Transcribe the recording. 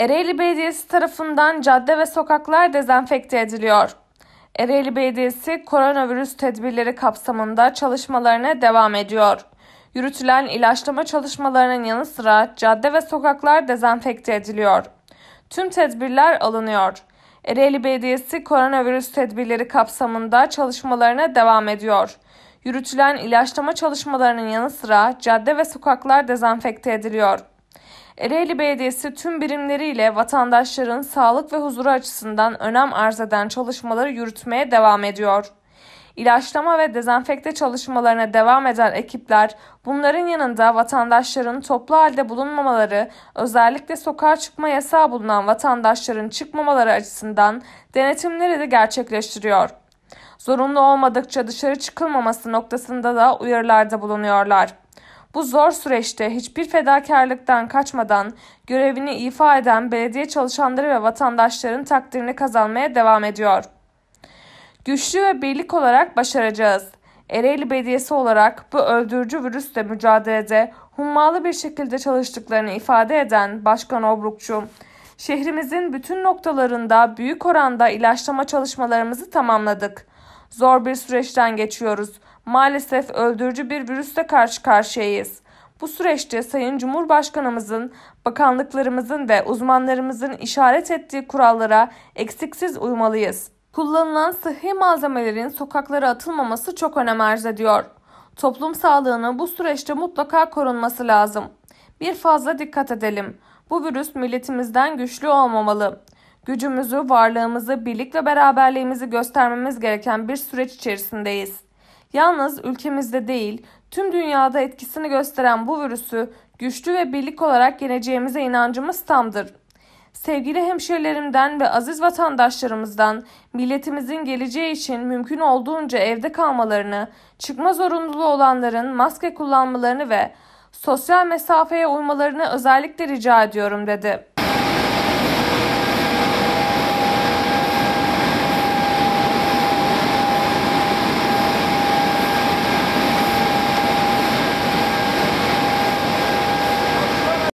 Ereğli Belediyesi tarafından cadde ve sokaklar dezenfekte ediliyor. Ereğli Belediyesi koronavirüs tedbirleri kapsamında çalışmalarına devam ediyor. Yürütülen ilaçlama çalışmalarının yanı sıra cadde ve sokaklar dezenfekte ediliyor. Tüm tedbirler alınıyor. Ereğli Belediyesi koronavirüs tedbirleri kapsamında çalışmalarına devam ediyor. Yürütülen ilaçlama çalışmalarının yanı sıra cadde ve sokaklar dezenfekte ediliyor. Ereğli Belediyesi tüm birimleriyle vatandaşların sağlık ve huzuru açısından önem arz eden çalışmaları yürütmeye devam ediyor. İlaçlama ve dezenfekte çalışmalarına devam eden ekipler, bunların yanında vatandaşların toplu halde bulunmamaları, özellikle sokağa çıkma yasağı bulunan vatandaşların çıkmamaları açısından denetimleri de gerçekleştiriyor. Zorunlu olmadıkça dışarı çıkılmaması noktasında da uyarılarda bulunuyorlar. Bu zor süreçte hiçbir fedakarlıktan kaçmadan görevini ifa eden belediye çalışanları ve vatandaşların takdirini kazanmaya devam ediyor. Güçlü ve birlik olarak başaracağız. Ereğli Belediyesi olarak bu öldürücü virüsle mücadelede hummalı bir şekilde çalıştıklarını ifade eden Başkan Obrukçu, şehrimizin bütün noktalarında büyük oranda ilaçlama çalışmalarımızı tamamladık. Zor bir süreçten geçiyoruz maalesef öldürücü bir virüste karşı karşıyayız. Bu süreçte Sayın Cumhurbaşkanımızın, bakanlıklarımızın ve uzmanlarımızın işaret ettiği kurallara eksiksiz uymalıyız. Kullanılan sıhhi malzemelerin sokaklara atılmaması çok önem arz ediyor. Toplum sağlığını bu süreçte mutlaka korunması lazım. Bir fazla dikkat edelim. Bu virüs milletimizden güçlü olmamalı. Gücümüzü, varlığımızı, birlik ve beraberliğimizi göstermemiz gereken bir süreç içerisindeyiz. Yalnız ülkemizde değil, tüm dünyada etkisini gösteren bu virüsü güçlü ve birlik olarak yeneceğimize inancımız tamdır. Sevgili hemşerilerimden ve aziz vatandaşlarımızdan milletimizin geleceği için mümkün olduğunca evde kalmalarını, çıkma zorunluluğu olanların maske kullanmalarını ve sosyal mesafeye uymalarını özellikle rica ediyorum dedi.